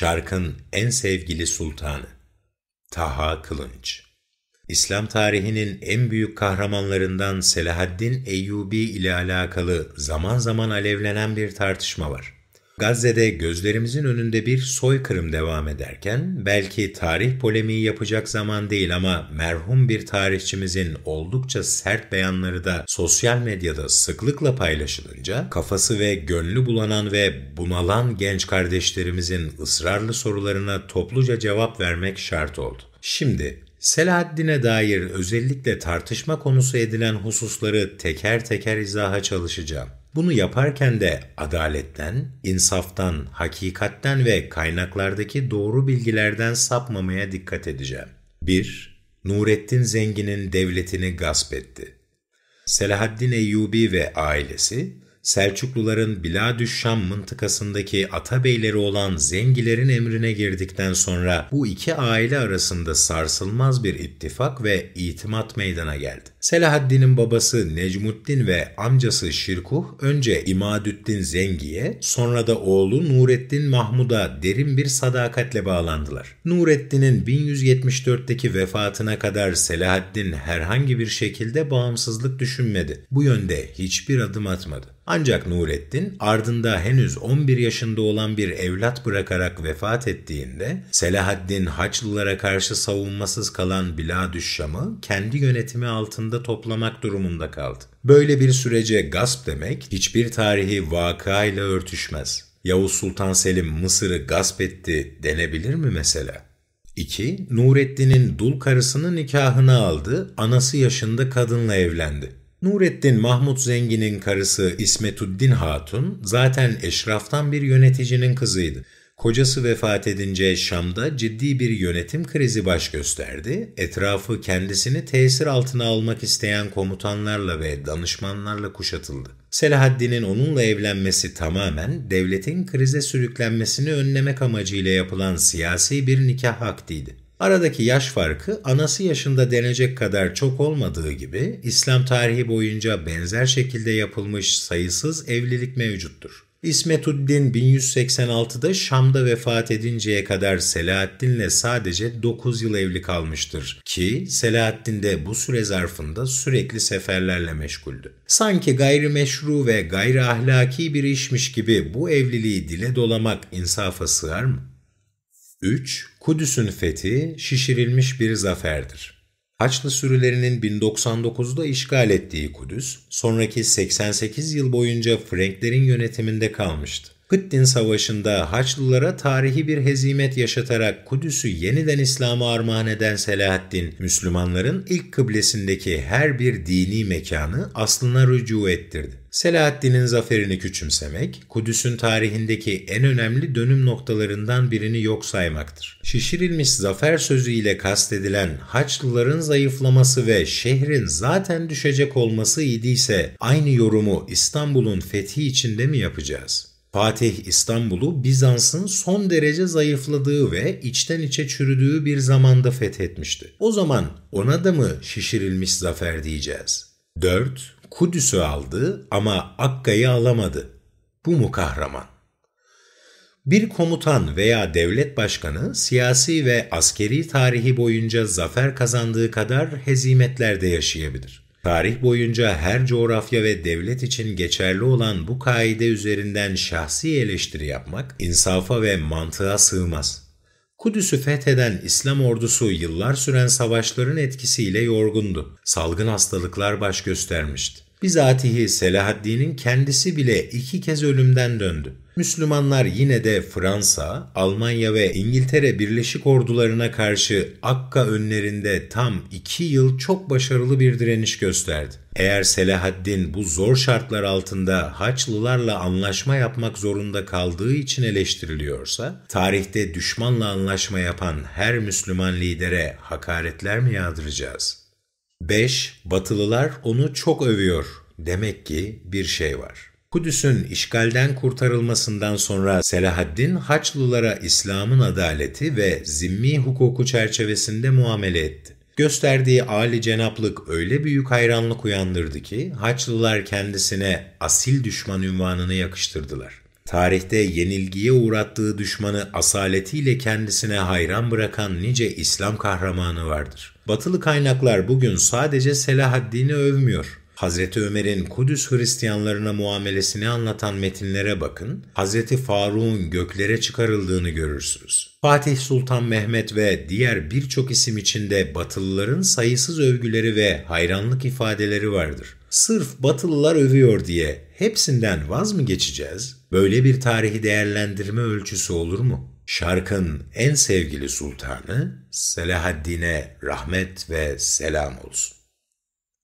Şarkın en sevgili sultanı Taha Kılınç İslam tarihinin en büyük kahramanlarından Selahaddin Eyyubi ile alakalı zaman zaman alevlenen bir tartışma var. Gazze'de gözlerimizin önünde bir soykırım devam ederken belki tarih polemiği yapacak zaman değil ama merhum bir tarihçimizin oldukça sert beyanları da sosyal medyada sıklıkla paylaşılınca kafası ve gönlü bulanan ve bunalan genç kardeşlerimizin ısrarlı sorularına topluca cevap vermek şart oldu. Şimdi Selahaddin'e dair özellikle tartışma konusu edilen hususları teker teker izaha çalışacağım. Bunu yaparken de adaletten, insaftan, hakikatten ve kaynaklardaki doğru bilgilerden sapmamaya dikkat edeceğim. 1. Nurettin Zengin'in devletini gasp etti. Selahaddin Eyyubi ve ailesi, Selçukluların Biladüşşam mıntıkasındaki atabeyleri olan Zengilerin emrine girdikten sonra bu iki aile arasında sarsılmaz bir ittifak ve itimat meydana geldi. Selahaddin'in babası Necmuddin ve amcası Şirkuh önce İmadüddin Zengi'ye sonra da oğlu Nurettin Mahmud'a derin bir sadakatle bağlandılar. Nurettin'in 1174'teki vefatına kadar Selahaddin herhangi bir şekilde bağımsızlık düşünmedi. Bu yönde hiçbir adım atmadı. Ancak Nurettin ardında henüz 11 yaşında olan bir evlat bırakarak vefat ettiğinde Selahaddin Haçlılara karşı savunmasız kalan Biladüşşam'ı kendi yönetimi altında zamanında toplamak durumunda kaldı. Böyle bir sürece gasp demek hiçbir tarihi vakayla örtüşmez. Yavuz Sultan Selim Mısır'ı gasp etti denebilir mi mesela? 2. Nurettin'in dul karısını nikahına aldı, anası yaşında kadınla evlendi. Nurettin Mahmut Zengin'in karısı İsmetuddin Hatun zaten eşraftan bir yöneticinin kızıydı. Kocası vefat edince Şam'da ciddi bir yönetim krizi baş gösterdi. Etrafı kendisini tesir altına almak isteyen komutanlarla ve danışmanlarla kuşatıldı. Selahaddin'in onunla evlenmesi tamamen devletin krize sürüklenmesini önlemek amacıyla yapılan siyasi bir nikah akdiydi. Aradaki yaş farkı anası yaşında denecek kadar çok olmadığı gibi İslam tarihi boyunca benzer şekilde yapılmış sayısız evlilik mevcuttur. İsmetuddin 1186'da Şam'da vefat edinceye kadar Selahaddin'le sadece 9 yıl evli kalmıştır ki Selahaddin de bu süre zarfında sürekli seferlerle meşguldü. Sanki gayrimeşru ve gayri ahlaki bir işmiş gibi bu evliliği dile dolamak insafa sığar mı? 3. Kudüs'ün fethi şişirilmiş bir zaferdir. Haçlı sürülerinin 1099'da işgal ettiği Kudüs, sonraki 88 yıl boyunca Franklerin yönetiminde kalmıştı. Gıddin Savaşı'nda Haçlılara tarihi bir hezimet yaşatarak Kudüs'ü yeniden İslam'a armağan eden Selahaddin, Müslümanların ilk kıblesindeki her bir dini mekanı aslına rücu ettirdi. Selahaddin'in zaferini küçümsemek, Kudüs'ün tarihindeki en önemli dönüm noktalarından birini yok saymaktır. Şişirilmiş zafer sözüyle kastedilen Haçlıların zayıflaması ve şehrin zaten düşecek olması idiyse aynı yorumu İstanbul'un fethi içinde mi yapacağız? Fatih İstanbul'u Bizans'ın son derece zayıfladığı ve içten içe çürüdüğü bir zamanda fethetmişti. O zaman ona da mı şişirilmiş zafer diyeceğiz? 4. Kudüs'ü aldı ama Akka'yı alamadı. Bu mu kahraman? Bir komutan veya devlet başkanı siyasi ve askeri tarihi boyunca zafer kazandığı kadar hezimetlerde yaşayabilir. Tarih boyunca her coğrafya ve devlet için geçerli olan bu kaide üzerinden şahsi eleştiri yapmak insafa ve mantığa sığmaz. Kudüs'ü fetheden İslam ordusu yıllar süren savaşların etkisiyle yorgundu. Salgın hastalıklar baş göstermişti. Bizatihi Selahaddin'in kendisi bile iki kez ölümden döndü. Müslümanlar yine de Fransa, Almanya ve İngiltere Birleşik Ordularına karşı Akka önlerinde tam 2 yıl çok başarılı bir direniş gösterdi. Eğer Selahaddin bu zor şartlar altında Haçlılarla anlaşma yapmak zorunda kaldığı için eleştiriliyorsa, tarihte düşmanla anlaşma yapan her Müslüman lidere hakaretler mi yağdıracağız? 5. Batılılar onu çok övüyor. Demek ki bir şey var. Kudüs'ün işgalden kurtarılmasından sonra Selahaddin Haçlılara İslam'ın adaleti ve zimmi hukuku çerçevesinde muamele etti. Gösterdiği âli cenaplık öyle büyük hayranlık uyandırdı ki Haçlılar kendisine asil düşman ünvanını yakıştırdılar. Tarihte yenilgiye uğrattığı düşmanı asaletiyle kendisine hayran bırakan nice İslam kahramanı vardır. Batılı kaynaklar bugün sadece Selahaddin'i övmüyor. Hazreti Ömer'in Kudüs Hristiyanlarına muamelesini anlatan metinlere bakın, Hazreti Faruk'un göklere çıkarıldığını görürsünüz. Fatih Sultan Mehmet ve diğer birçok isim içinde Batılıların sayısız övgüleri ve hayranlık ifadeleri vardır. Sırf Batılılar övüyor diye hepsinden vaz mı geçeceğiz? Böyle bir tarihi değerlendirme ölçüsü olur mu? Şarkın en sevgili sultanı Selahaddin'e rahmet ve selam olsun.